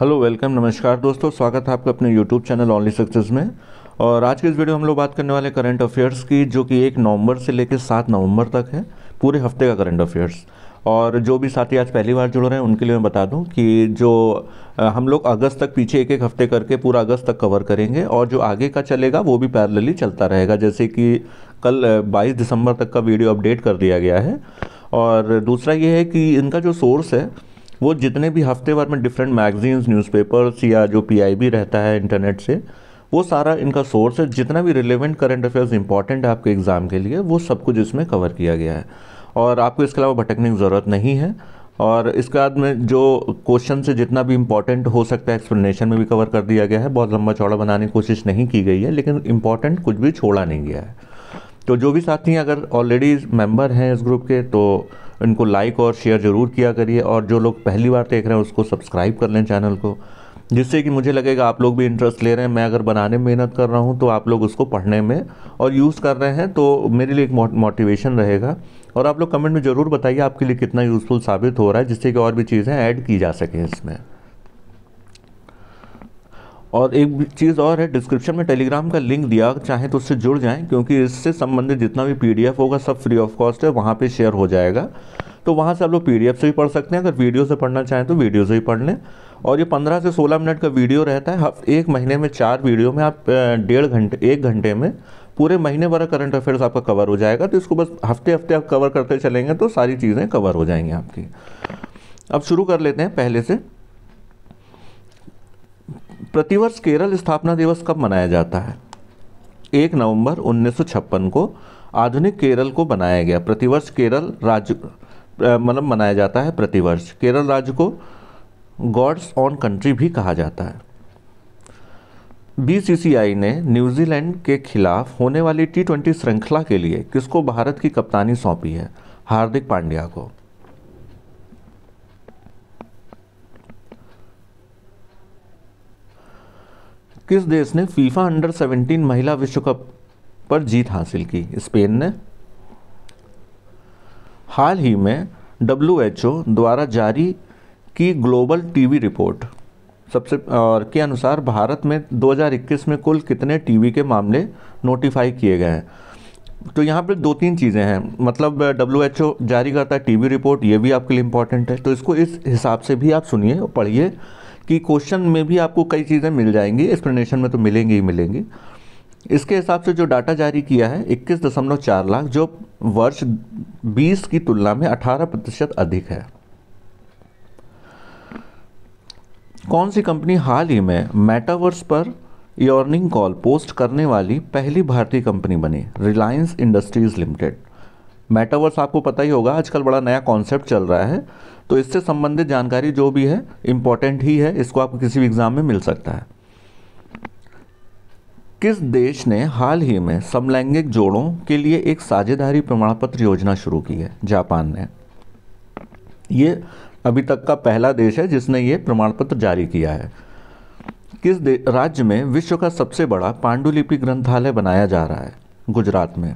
hello welcome नमस्कार दोस्तों स्वागत है आपका अपने यूट्यूब चैनल ऑनली सक्सेस में और आज के इस वीडियो में हम लोग बात करने वाले करंट अफेयर्स की जो कि एक नवंबर से लेकर सात नवंबर तक है पूरे हफ्ते का करंट अफेयर्स और जो भी साथी आज पहली बार जुड़ रहे हैं उनके लिए मैं बता दूं कि जो हम लोग अगस्त तक पीछे एक एक हफ्ते करके पूरा अगस्त तक कवर करेंगे और जो आगे का चलेगा वो भी पैरलली चलता रहेगा जैसे कि कल 22 दिसंबर तक का वीडियो अपडेट कर दिया गया है और दूसरा ये है कि इनका जो सोर्स है वो जितने भी हफ्ते भर में डिफरेंट मैगजीन्स न्यूज़पेपर्स या जो पीआईबी रहता है इंटरनेट से वो सारा इनका सोर्स है जितना भी रिलेवेंट करंट अफेयर्स इंपॉर्टेंट है आपके एग्ज़ाम के लिए वो सब कुछ इसमें कवर किया गया है और आपको इसके अलावा भटकने की ज़रूरत नहीं है और इसके बाद में जो क्वेश्चन से जितना भी इम्पॉर्टेंट हो सकता है एक्सप्लेनेशन में भी कवर कर दिया गया है बहुत लंबा चौड़ा बनाने की कोशिश नहीं की गई है लेकिन इम्पॉर्टेंट कुछ भी छोड़ा नहीं गया है तो जो भी साथी अगर ऑलरेडी मेंबर हैं इस ग्रुप के तो इनको लाइक और शेयर ज़रूर किया करिए और जो लोग पहली बार देख रहे हैं उसको सब्सक्राइब कर लें चैनल को जिससे कि मुझे लगेगा आप लोग भी इंटरेस्ट ले रहे हैं मैं अगर बनाने में मेहनत कर रहा हूँ तो आप लोग उसको पढ़ने में और यूज़ कर रहे हैं तो मेरे लिए एक मोटिवेशन रहेगा और आप लोग कमेंट में ज़रूर बताइए आपके लिए कितना यूज़फुल साबित हो रहा है जिससे कि और भी चीज़ें ऐड की जा सकें इसमें और एक चीज़ और है डिस्क्रिप्शन में टेलीग्राम का लिंक दिया चाहें तो उससे जुड़ जाएं क्योंकि इससे संबंधित जितना भी पीडीएफ होगा सब फ्री ऑफ कॉस्ट है वहाँ पे शेयर हो जाएगा तो वहाँ से आप लोग पीडीएफ से भी पढ़ सकते हैं अगर वीडियो से पढ़ना चाहें तो वीडियो से भी पढ़ लें और ये पंद्रह से सोलह मिनट का वीडियो रहता है एक महीने में चार वीडियो में आप डेढ़ घंटे एक घंटे में पूरे महीने भर करंट अफेयर्स आपका कवर हो जाएगा तो इसको बस हफ्ते हफ्ते आप कवर करते चलेंगे तो सारी चीज़ें कवर हो जाएंगी आपकी अब शुरू कर लेते हैं पहले से प्रतिवर्ष केरल स्थापना दिवस कब मनाया जाता है एक नवंबर 1956 को आधुनिक केरल को बनाया गया प्रतिवर्ष केरल राज्य मतलब मनाया जाता है प्रतिवर्ष केरल राज्य को गॉड्स ऑन कंट्री भी कहा जाता है बीसीसीआई ने न्यूजीलैंड के खिलाफ होने वाली टी ट्वेंटी श्रृंखला के लिए किसको भारत की कप्तानी सौंपी है हार्दिक पांड्या को किस देश ने फीफा अंडर 17 महिला विश्व कप पर जीत हासिल की स्पेन ने हाल ही में डब्ल्यू द्वारा जारी की ग्लोबल टीवी रिपोर्ट सबसे और के अनुसार भारत में 2021 में कुल कितने टीवी के मामले नोटिफाई किए गए हैं तो यहाँ पर दो तीन चीज़ें हैं मतलब डब्ल्यू जारी करता है टीवी रिपोर्ट ये भी आपके लिए इम्पॉर्टेंट है तो इसको इस हिसाब से भी आप सुनिए पढ़िए कि क्वेश्चन में भी आपको कई चीज़ें मिल जाएंगी एक्सप्लेनेशन में तो मिलेंगी ही मिलेंगी इसके हिसाब से जो डाटा जारी किया है चार लाख जो वर्ष बीस की तुलना में अठारह प्रतिशत अधिक है कौन सी कंपनी हाल ही में मेटावर्स पर यर्निंग कॉल पोस्ट करने वाली पहली भारतीय कंपनी बनी रिलायंस इंडस्ट्रीज़ लिमिटेड मेटावर्स आपको पता ही होगा आजकल बड़ा नया कॉन्सेप्ट चल रहा है तो इससे संबंधित जानकारी जो भी है इंपॉर्टेंट ही है इसको आपको किसी भी एग्ज़ाम में मिल सकता है किस देश ने हाल ही में समलैंगिक जोड़ों के लिए एक साझेदारी प्रमाण पत्र योजना शुरू की है जापान ने यह अभी तक का पहला देश है जिसने ये प्रमाण पत्र जारी किया है किस राज्य में विश्व का सबसे बड़ा पांडुलिपि ग्रंथालय बनाया जा रहा है गुजरात में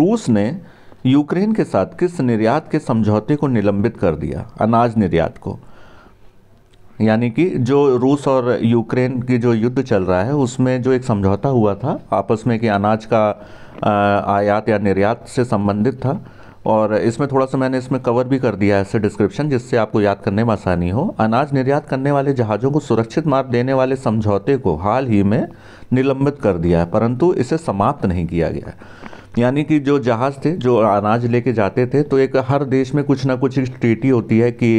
रूस ने यूक्रेन के साथ किस निर्यात के समझौते को निलंबित कर दिया अनाज निर्यात को यानी कि जो रूस और यूक्रेन की जो युद्ध चल रहा है उसमें जो एक समझौता हुआ था आपस में कि अनाज का आयात या निर्यात से संबंधित था और इसमें थोड़ा सा मैंने इसमें कवर भी कर दिया है ऐसे डिस्क्रिप्शन जिससे आपको याद करने में आसानी हो अनाज निर्यात करने वाले जहाज़ों को सुरक्षित मार्ग देने वाले समझौते को हाल ही में निलंबित कर दिया है परंतु इसे समाप्त नहीं किया गया है यानी कि जो जहाज़ थे जो अनाज लेके जाते थे तो एक हर देश में कुछ ना कुछ ट्रीटी होती है कि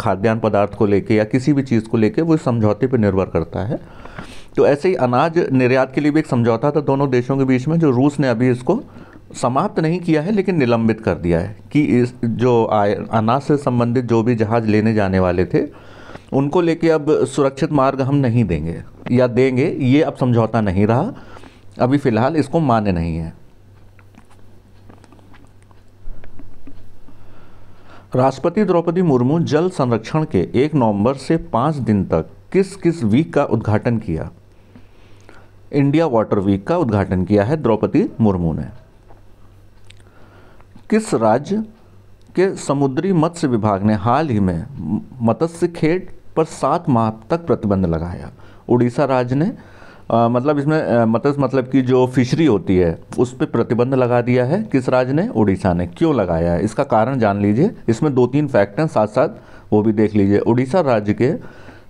खाद्यान्न पदार्थ को लेके या किसी भी चीज़ को लेके वो समझौते पर निर्भर करता है तो ऐसे ही अनाज निर्यात के लिए भी एक समझौता था दोनों देशों के बीच में जो रूस ने अभी इसको समाप्त नहीं किया है लेकिन निलंबित कर दिया है कि इस जो अनाज से संबंधित जो भी जहाज़ लेने जाने वाले थे उनको लेके अब सुरक्षित मार्ग हम नहीं देंगे या देंगे ये अब समझौता नहीं रहा अभी फ़िलहाल इसको माने नहीं है राष्ट्रपति द्रौपदी मुर्मू जल संरक्षण के एक नवंबर से पांच दिन तक किस किस वीक का उद्घाटन किया इंडिया वाटर वीक का उद्घाटन किया है द्रौपदी मुर्मू ने किस राज्य के समुद्री मत्स्य विभाग ने हाल ही में मत्स्य खेत पर सात माह तक प्रतिबंध लगाया उड़ीसा राज्य ने आ, मतलब इसमें मत्स्य मतलब कि जो फिशरी होती है उस पर प्रतिबंध लगा दिया है किस राज्य ने उड़ीसा ने क्यों लगाया है इसका कारण जान लीजिए इसमें दो तीन फैक्ट हैं साथ साथ वो भी देख लीजिए उड़ीसा राज्य के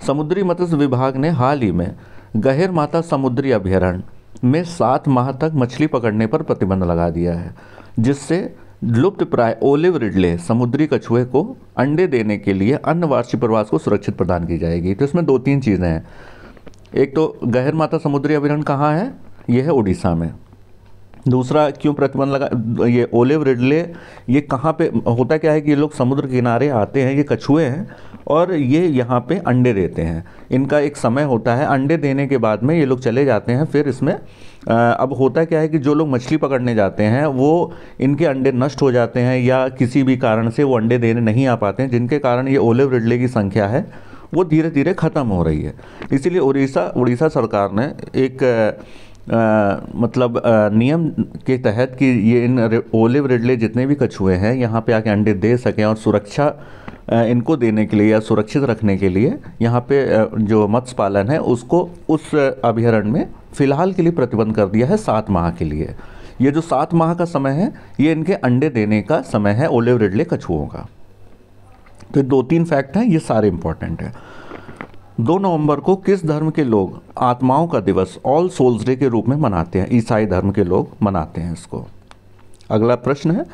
समुद्री मत्स्य विभाग ने हाल ही में गहर माता समुद्री अभ्यारण्य में सात माह तक मछली पकड़ने पर प्रतिबंध लगा दिया है जिससे लुप्त प्राय ओलिव रिडले समुद्री कछुए को अंडे देने के लिए अन्य वार्षिक प्रवास को सुरक्षित प्रदान की जाएगी तो इसमें दो तीन चीज़ें हैं एक तो गहर माता समुद्री अभिरण कहाँ है यह है उड़ीसा में दूसरा क्यों प्रतिबंध लगा ये ओलिव रिडले ये कहाँ पे होता क्या है कि ये लोग समुद्र किनारे आते हैं ये कछुए हैं और ये यहाँ पे अंडे देते हैं इनका एक समय होता है अंडे देने के बाद में ये लोग चले जाते हैं फिर इसमें अब होता क्या है कि जो लोग मछली पकड़ने जाते हैं वो इनके अंडे नष्ट हो जाते हैं या किसी भी कारण से वो अंडे देने नहीं आ पाते हैं जिनके कारण ये ओलिव रिडले की संख्या है वो धीरे धीरे ख़त्म हो रही है इसीलिए उड़ीसा उड़ीसा सरकार ने एक आ, मतलब आ, नियम के तहत कि ये इन ओलिव रिडले जितने भी कछुए हैं यहाँ पे आके अंडे दे सकें और सुरक्षा इनको देने के लिए या सुरक्षित रखने के लिए यहाँ पे जो मत्स्य पालन है उसको उस अभ्यारण में फ़िलहाल के लिए प्रतिबंध कर दिया है सात माह के लिए ये जो सात माह का समय है ये इनके अंडे देने का समय है ओलेव रिडले कछुओं का तो दो तीन फैक्ट हैं ये सारे इंपॉर्टेंट हैं दो नवंबर को किस धर्म के लोग आत्माओं का दिवस ऑल सोल्स डे के रूप में मनाते हैं ईसाई धर्म के लोग मनाते हैं इसको अगला प्रश्न है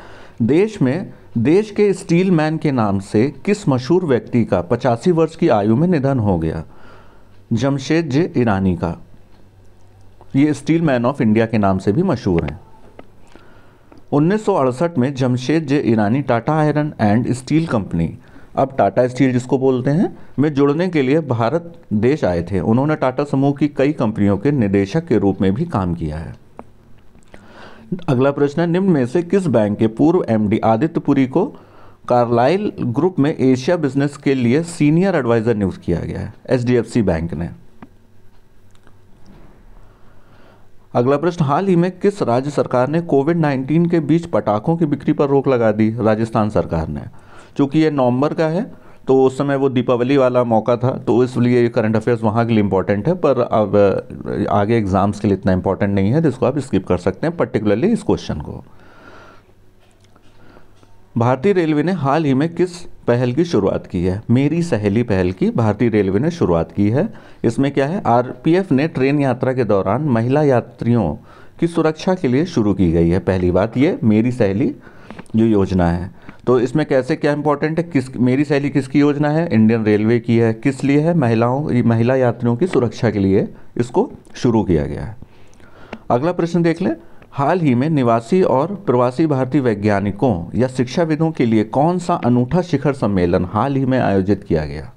देश में देश के स्टील मैन के नाम से किस मशहूर व्यक्ति का पचासी वर्ष की आयु में निधन हो गया जमशेद जे ईरानी का ये स्टील मैन ऑफ इंडिया के नाम से भी मशहूर हैं 1968 में Jamshed J Irani Tata iron and steel company अब टाटा स्टील जिसको बोलते हैं में जुड़ने के लिए भारत देश आए थे उन्होंने टाटा समूह की कई कंपनियों के निदेशक के रूप में भी काम किया है अगला प्रश्न है निम्न में से किस बैंक के पूर्व एमडी आदित्यपुरी को कार्लाइल ग्रुप में एशिया बिजनेस के लिए सीनियर एडवाइजर नियुक्त किया गया है एचडीएफसी बैंक ने अगला प्रश्न हाल ही में किस राज्य सरकार ने कोविड 19 के बीच पटाखों की बिक्री पर रोक लगा दी राजस्थान सरकार ने चूंकि यह नवंबर का है तो उस समय वो दीपावली वाला मौका था तो इसलिए करंट अफेयर्स वहाँ के लिए इंपॉर्टेंट है पर अब आगे एग्ज़ाम्स के लिए इतना इंपॉर्टेंट नहीं है जिसको आप स्किप कर सकते हैं पर्टिकुलरली इस क्वेश्चन को भारतीय रेलवे ने हाल ही में किस पहल की शुरुआत की है मेरी सहेली पहल की भारतीय रेलवे ने शुरुआत की है इसमें क्या है आरपीएफ ने ट्रेन यात्रा के दौरान महिला यात्रियों की सुरक्षा के लिए शुरू की गई है पहली बात ये मेरी सहेली जो योजना है तो इसमें कैसे क्या इंपॉर्टेंट है किस मेरी सहेली किसकी योजना है इंडियन रेलवे की है किस लिए है महिलाओं महिला यात्रियों की सुरक्षा के लिए इसको शुरू किया गया है अगला प्रश्न देख लें हाल ही में निवासी और प्रवासी भारतीय वैज्ञानिकों या शिक्षाविदों के लिए कौन सा अनूठा शिखर सम्मेलन हाल ही में आयोजित किया गया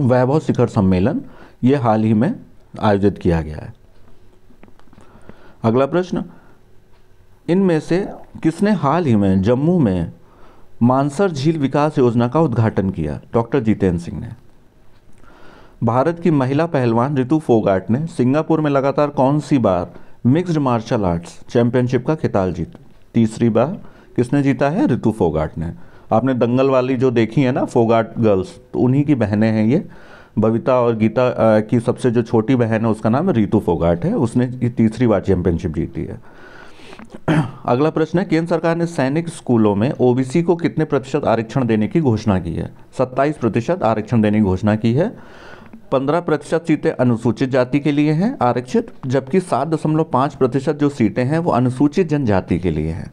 वैभव शिखर सम्मेलन ये हाल ही में आयोजित किया गया है अगला प्रश्न इनमें से किसने हाल ही में जम्मू में मानसर झील विकास योजना का उद्घाटन किया डॉक्टर जितेंद्र सिंह ने भारत की महिला पहलवान रितु फोगाट ने सिंगापुर में लगातार कौन सी बार मिक्स्ड मार्शल आर्ट्स चैंपियनशिप का खिताब जीत तीसरी बार किसने जीता है रितु फोगाट ने आपने दंगल वाली जो देखी है ना फोगाट गर्ल्स तो उन्हीं की बहनें हैं ये बबीता और गीता की सबसे जो छोटी बहन है उसका नाम रितु फोगाट है उसने तीसरी बार चैंपियनशिप जीती है अगला प्रश्न है केंद्र सरकार ने सैनिक स्कूलों में ओबीसी को कितने प्रतिशत आरक्षण देने की घोषणा की है 27 प्रतिशत आरक्षण देने की घोषणा की है 15 प्रतिशत सीटें अनुसूचित जाति के लिए हैं आरक्षित जबकि 7.5 प्रतिशत जो सीटें हैं वो अनुसूचित जनजाति के लिए हैं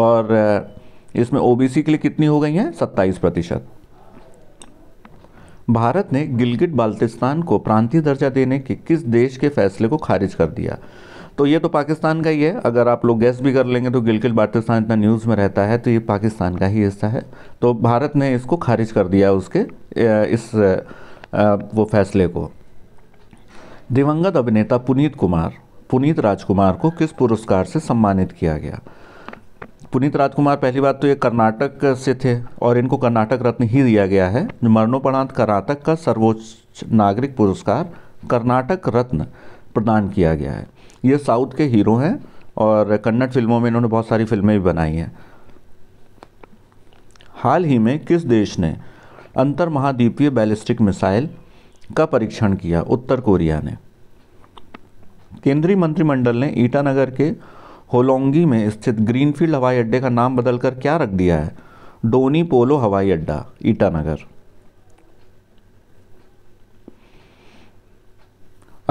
और इसमें ओबीसी के लिए कितनी हो गई हैं सत्ताईस प्रतिशत भारत ने गिलगिट बाल्टिस्तान को प्रांतीय दर्जा देने के किस देश के फैसले को खारिज कर दिया तो ये तो पाकिस्तान का ही है अगर आप लोग गैस भी कर लेंगे तो गिलगित बाल्टिस्तान इतना न्यूज़ में रहता है तो ये पाकिस्तान का ही हिस्सा है तो भारत ने इसको खारिज कर दिया उसके इस वो फैसले को दिवंगत अभिनेता पुनीत कुमार पुनीत राजकुमार को किस पुरस्कार से सम्मानित किया गया पुनीत राजकुमार पहली बात तो ये कर्नाटक से थे और इनको कर्नाटक रत्न ही दिया गया है मरणोपरांत कर्नाटक का सर्वोच्च नागरिक पुरस्कार कर्नाटक रत्न प्रदान किया गया है ये साउथ के हीरो हैं और कन्नड़ फिल्मों में इन्होंने बहुत सारी फिल्में भी बनाई हैं हाल ही में किस देश ने अंतर महाद्वीपीय बैलिस्टिक मिसाइल का परीक्षण किया उत्तर कोरिया ने केंद्रीय मंत्रिमंडल ने ईटानगर के होलोंगी में स्थित ग्रीनफील्ड हवाई अड्डे का नाम बदलकर क्या रख दिया है डोनी पोलो हवाई अड्डा ईटानगर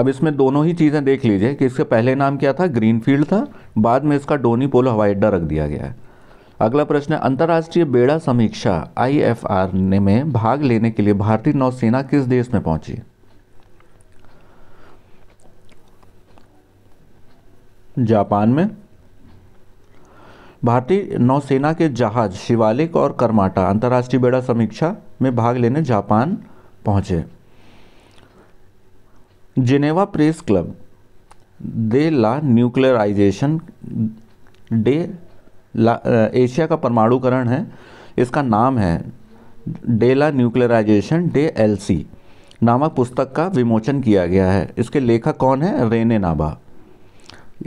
अब इसमें दोनों ही चीज़ें देख लीजिए कि इसका पहले नाम क्या था ग्रीनफील्ड था बाद में इसका डोनी पोलो हवाई अड्डा रख दिया गया है अगला प्रश्न है अंतर्राष्ट्रीय बेड़ा समीक्षा आई ने में भाग लेने के लिए भारतीय नौसेना किस देश में पहुंची जापान में भारतीय नौसेना के जहाज शिवालिक और कर्माटा अंतर्राष्ट्रीय बेड़ा समीक्षा में भाग लेने जापान पहुंचे Geneva press club de la nuclearisation de la Asia का परमाणुकरण है इसका नाम है डे ला न्यूक्लियराइजेशन डे एलसी नामक पुस्तक का विमोचन किया गया है इसके लेखक कौन है रेने नाबा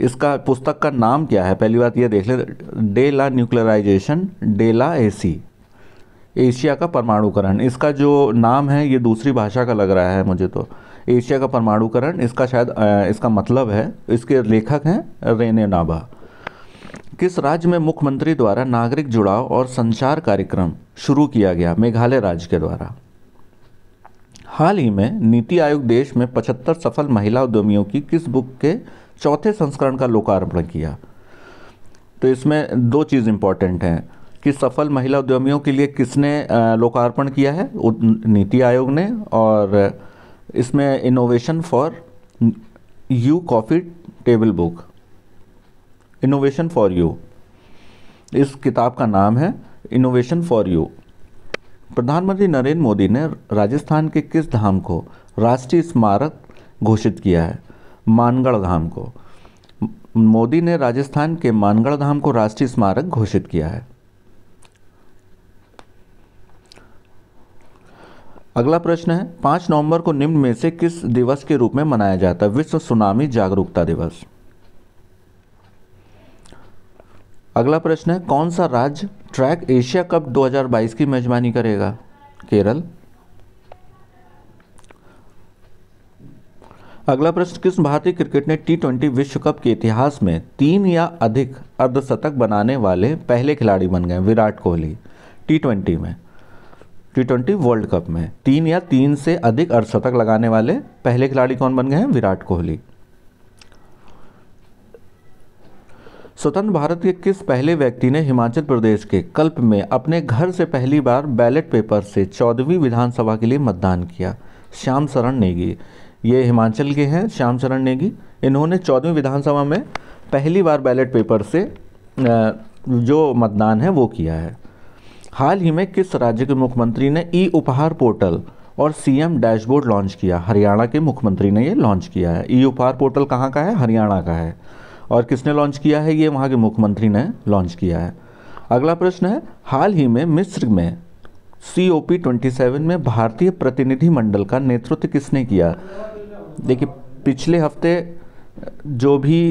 इसका पुस्तक का नाम क्या है पहली बात यह देख ले डे ला न्यूक्लियराइजेशन ए एसी एशिया का परमाणुकरण इसका जो नाम है ये दूसरी भाषा का लग रहा है मुझे तो एशिया का परमाणुकरण इसका शायद इसका मतलब है इसके लेखक हैं रेने नाभा किस राज्य में मुख्यमंत्री द्वारा नागरिक जुड़ाव और संचार कार्यक्रम शुरू किया गया मेघालय राज्य के द्वारा हाल ही में नीति आयोग देश में 75 सफल महिला उद्यमियों की किस बुक के चौथे संस्करण का लोकार्पण किया तो इसमें दो चीज़ इम्पॉर्टेंट हैं कि सफल महिला उद्यमियों के लिए किसने लोकार्पण किया है नीति आयोग ने और इसमें innovation for you coffee table book innovation for you इस किताब का नाम है इनोवेशन फॉर यू प्रधानमंत्री नरेंद्र मोदी ने राजस्थान के किस धाम को राष्ट्रीय स्मारक घोषित किया है मानगढ़ धाम को मोदी ने राजस्थान के मानगढ़ धाम को राष्ट्रीय स्मारक घोषित किया है अगला प्रश्न है पांच नवंबर को निम्न में से किस दिवस के रूप में मनाया जाता है विश्व सुनामी जागरूकता दिवस अगला प्रश्न है कौन सा राज्य ट्रैक एशिया कप 2022 की मेजबानी करेगा केरल अगला प्रश्न किस भारतीय क्रिकेट ने टी ट्वेंटी विश्व कप के इतिहास में तीन या अधिक अर्धशतक बनाने वाले पहले खिलाड़ी बन गए विराट कोहली टी ट्वेंटी में टी ट्वेंटी वर्ल्ड कप में तीन या तीन से अधिक अर्धशतक लगाने वाले पहले खिलाड़ी कौन बन गए हैं विराट कोहली स्वतंत्र भारत के किस पहले व्यक्ति ने हिमाचल प्रदेश के कल्प में अपने घर से पहली बार बैलेट पेपर से चौदहवीं विधानसभा के लिए मतदान किया श्याम शरण नेगी ये हिमाचल के हैं श्याम शरण नेगी इन्होंने चौदहवीं विधानसभा में पहली बार बैलेट पेपर से जो मतदान है वो किया है हाल ही में किस राज्य के मुख्यमंत्री ने ई उपहार पोर्टल और सीएम डैशबोर्ड लॉन्च किया हरियाणा के मुख्यमंत्री ने ये लॉन्च किया है ई उपहार पोर्टल कहाँ का है हरियाणा का है और किसने लॉन्च किया है ये वहाँ के मुख्यमंत्री ने लॉन्च किया है अगला प्रश्न है हाल ही में मिस्र में C O P twenty seven में भारतीय प्रतिनिधिमंडल का नेतृत्व किसने किया देखिए पिछले हफ्ते जो भी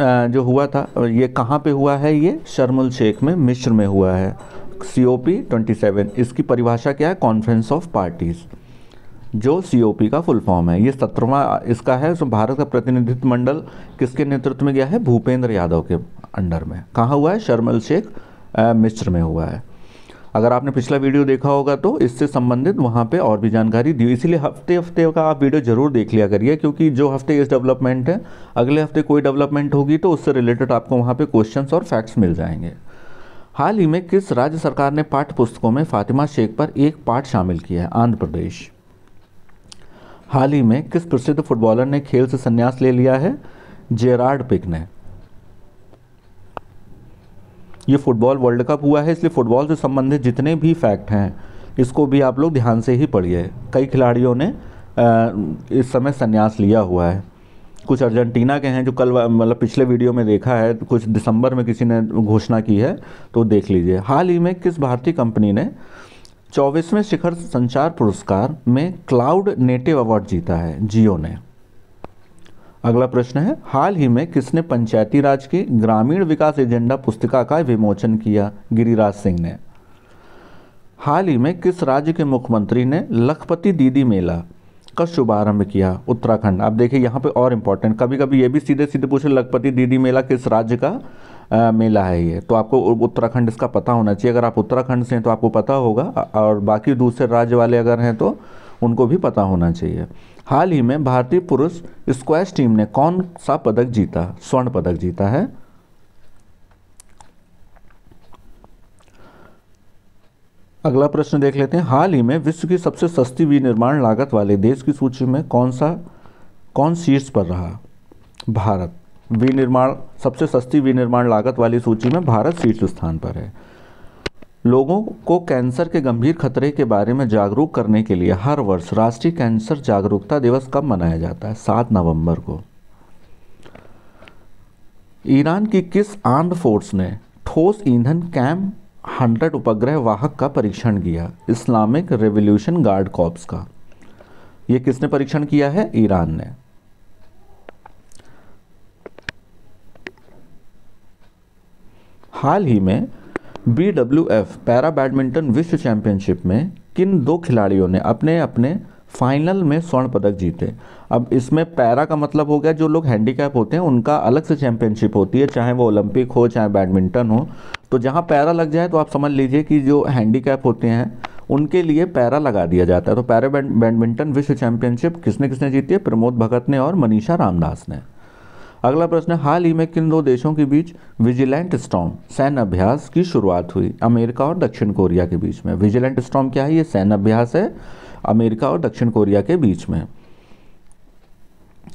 जो हुआ था ये कहाँ पे हुआ है ये शर्मुल शेख में मिश्र में हुआ है C O P twenty seven इसकी परिभाषा क्या है कॉन्फ्रेंस ऑफ पार्टीज़ जो सी ओ पी का फुल फॉर्म है ये सत्रहवा इसका है भारत का प्रतिनिधित्व मंडल किसके नेतृत्व में गया है भूपेंद्र यादव के अंडर में कहाँ हुआ है शर्मल शेख मिश्र में हुआ है अगर आपने पिछला वीडियो देखा होगा तो इससे संबंधित वहाँ पे और भी जानकारी दी इसीलिए हफ्ते हफ्ते का आप वीडियो जरूर देख लिया करिए क्योंकि जो हफ्ते इस डेवलपमेंट है अगले हफ्ते कोई डेवलपमेंट होगी तो उससे रिलेटेड आपको वहाँ पर क्वेश्चन और फैक्ट्स मिल जाएंगे हाल ही में किस राज्य सरकार ने पाठ पुस्तकों में फातिमा शेख पर एक पाठ शामिल किया है आंध्र प्रदेश हाल ही में किस प्रसिद्ध फुटबॉलर ने खेल से संन्यास ले लिया है जेरार्ड पिक ने ये फुटबॉल वर्ल्ड कप हुआ है इसलिए फुटबॉल से संबंधित जितने भी फैक्ट हैं इसको भी आप लोग ध्यान से ही पढ़िए कई खिलाड़ियों ने इस समय संन्यास लिया हुआ है कुछ अर्जेंटीना के हैं जो कल मतलब पिछले वीडियो में देखा है कुछ दिसंबर में किसी ने घोषणा की है तो देख लीजिए हाल ही में किस भारतीय कंपनी ने चौबीसवें शिखर संचार पुरस्कार में क्लाउड नेटिव अवार्ड जीता है जियो ने अगला प्रश्न है हाल ही में किसने पंचायती राज की ग्रामीण विकास एजेंडा पुस्तिका का विमोचन किया गिरिराज सिंह ने हाल ही में किस राज्य के मुख्यमंत्री ने लखपति दीदी मेला का शुभारंभ किया उत्तराखंड आप देखिए यहाँ पे और इम्पोर्टेंट कभी कभी ये भी सीधे सीधे पूछे लखपति दीदी मेला किस राज्य का आ, मेला है ये तो आपको उत्तराखंड इसका पता होना चाहिए अगर आप उत्तराखंड से हैं तो आपको पता होगा और बाकी दूसरे राज्य वाले अगर हैं तो उनको भी पता होना चाहिए हाल ही में भारतीय पुरुष स्क्वैश टीम ने कौन सा पदक जीता स्वर्ण पदक जीता है अगला प्रश्न देख लेते हैं हाल ही में विश्व की सबसे सस्ती विनिर्माण लागत वाले देश की सूची में कौन सा कौन शीर्ष पर रहा भारत विनिर्माण सबसे सस्ती विनिर्माण लागत वाली सूची में भारत शीर्ष स्थान पर है लोगों को कैंसर के गंभीर खतरे के बारे में जागरूक करने के लिए हर वर्ष राष्ट्रीय कैंसर जागरूकता दिवस कब मनाया जाता है सात नवंबर को ईरान की किस आर्म्ड फोर्स ने ठोस ईंधन कैम हंड्रेड उपग्रह वाहक का परीक्षण किया इस्लामिक रेवोल्यूशन गार्ड कॉप्स का यह किसने परीक्षण किया है ईरान ने हाल ही में B W F para badminton विश्व चैंपियनशिप में किन दो खिलाड़ियों ने अपने अपने फाइनल में स्वर्ण पदक जीते अब इसमें पैरा का मतलब हो गया जो लोग हैंडीकैप होते हैं उनका अलग से चैंपियनशिप होती है चाहे वो ओलंपिक हो चाहे बैडमिंटन हो तो जहाँ पैरा लग जाए तो आप समझ लीजिए कि जो हैंडीकैप होते हैं उनके लिए पैरा लगा दिया जाता है तो पैरा बैडमिंटन विश्व चैंपियनशिप किसने किसने जीती है प्रमोद भगत ने और मनीषा रामदास ने अगला प्रश्न हाल ही में किन दो देशों के बीच विजिलेंट स्टॉम सैन्य अभ्यास की शुरुआत हुई अमेरिका और दक्षिण कोरिया के बीच में विजिलेंट स्टॉम क्या है ये सैन्य अभ्यास है अमेरिका और दक्षिण कोरिया के बीच में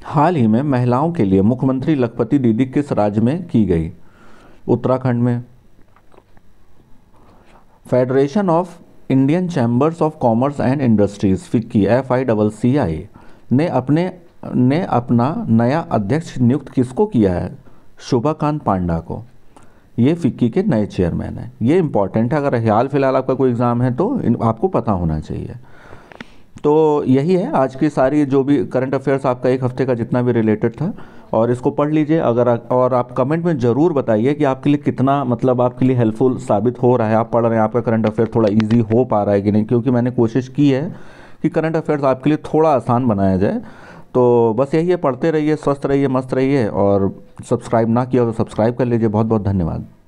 हाल ही में महिलाओं के लिए मुख्यमंत्री लखपति दीदी किस राज्य में की गई उत्तराखंड में federation of Indian chambers of commerce and industries FICCI F I double C I ने अपने ने अपना नया अध्यक्ष नियुक्त किसको किया है शोभाकांत पांडा को ये फिक्की के नए चेयरमैन हैं ये इंपॉर्टेंट है अगर हाल फिलहाल आपका कोई एग्ज़ाम है तो आपको पता होना चाहिए तो यही है आज की सारी जो भी करंट अफेयर्स आपका एक हफ्ते का जितना भी रिलेटेड था और इसको पढ़ लीजिए अगर और आप कमेंट में ज़रूर बताइए कि आपके लिए कितना मतलब आपके लिए हेल्पफुल साबित हो रहा है आप पढ़ रहे हैं आपका करंट अफेयर थोड़ा ईजी हो पा रहा है कि नहीं क्योंकि मैंने कोशिश की है कि करंट अफेयर्स आपके लिए थोड़ा आसान बनाया जाए तो बस यही है पढ़ते रहिए स्वस्थ रहिए मस्त रहिए और सब्सक्राइब ना किया हो तो सब्सक्राइब कर लीजिए बहुत बहुत धन्यवाद